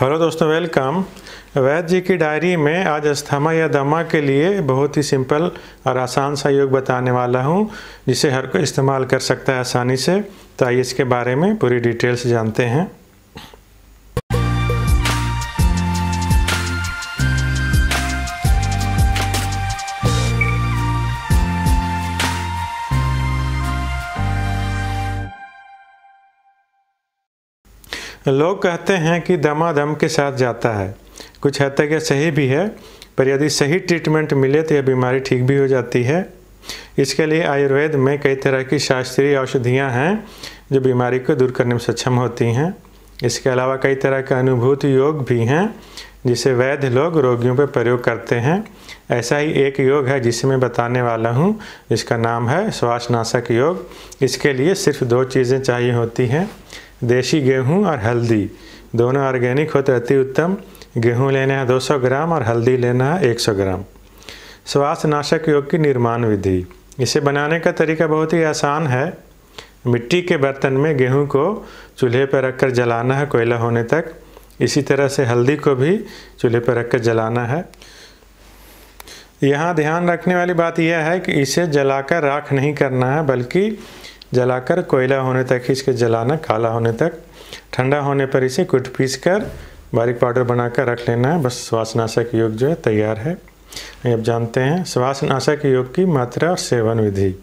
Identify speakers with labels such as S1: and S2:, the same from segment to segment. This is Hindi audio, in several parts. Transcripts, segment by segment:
S1: हेलो दोस्तों वेलकम वैद्य जी की डायरी में आज अस्थमा या दमा के लिए बहुत ही सिंपल और आसान सा योग बताने वाला हूँ जिसे हर कोई इस्तेमाल कर सकता है आसानी से तो आइए इसके बारे में पूरी डिटेल्स जानते हैं लोग कहते हैं कि दमा दम के साथ जाता है कुछ हद तक यह सही भी है पर यदि सही ट्रीटमेंट मिले तो यह बीमारी ठीक भी हो जाती है इसके लिए आयुर्वेद में कई तरह की शास्त्रीय औषधियाँ हैं जो बीमारी को दूर करने में सक्षम होती हैं इसके अलावा कई तरह के अनुभूत योग भी हैं जिसे वैध लोग रोगियों पर प्रयोग करते हैं ऐसा ही एक योग है जिसे मैं बताने वाला हूँ जिसका नाम है श्वासनाशक योग इसके लिए सिर्फ दो चीज़ें चाहिए होती हैं देसी गेहूँ और हल्दी दोनों ऑर्गेनिक होते अति उत्तम गेहूँ लेना है 200 ग्राम और हल्दी लेना है 100 ग्राम स्वास्थ्य नाशक योग की निर्माण विधि इसे बनाने का तरीका बहुत ही आसान है मिट्टी के बर्तन में गेहूं को चूल्हे पर रखकर जलाना है कोयला होने तक इसी तरह से हल्दी को भी चूल्हे पर रखकर जलाना है यहाँ ध्यान रखने वाली बात यह है कि इसे जलाकर राख नहीं करना है बल्कि जलाकर कोयला होने तक इसके जलाना काला होने तक ठंडा होने पर इसे कुट पीस कर बारीक पाउडर बनाकर रख लेना है बस श्वासनाशक योग जो है तैयार है अब जानते हैं श्वासनाशक योग की मात्रा और सेवन विधि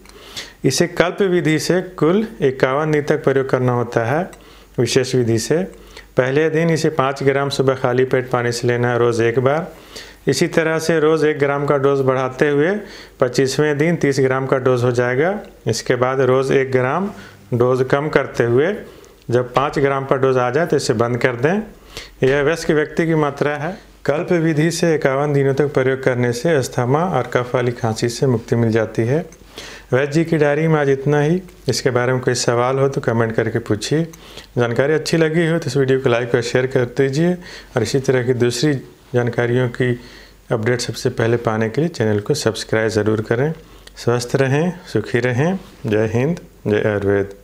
S1: इसे कल्प विधि से कुल इक्यावन दिन तक प्रयोग करना होता है विशेष विधि से पहले दिन इसे पाँच ग्राम सुबह खाली पेट पानी से लेना है रोज़ एक बार इसी तरह से रोज़ एक ग्राम का डोज बढ़ाते हुए पच्चीसवें दिन तीस ग्राम का डोज हो जाएगा इसके बाद रोज़ एक ग्राम डोज कम करते हुए जब पाँच ग्राम पर डोज आ जाए तो इसे बंद कर दें यह वयस्क व्यक्ति की मात्रा है कल्प विधि से इक्यावन दिनों तक प्रयोग करने से अस्थमा और कफ वाली खांसी से मुक्ति मिल जाती है वैद्य जी की डायरी में आज इतना ही इसके बारे में कोई सवाल हो तो कमेंट करके पूछिए जानकारी अच्छी लगी हो तो इस वीडियो को लाइक और शेयर कर दीजिए और इसी तरह की दूसरी जानकारियों की अपडेट सबसे पहले पाने के लिए चैनल को सब्सक्राइब ज़रूर करें स्वस्थ रहें सुखी रहें जय हिंद जय आयुर्वेद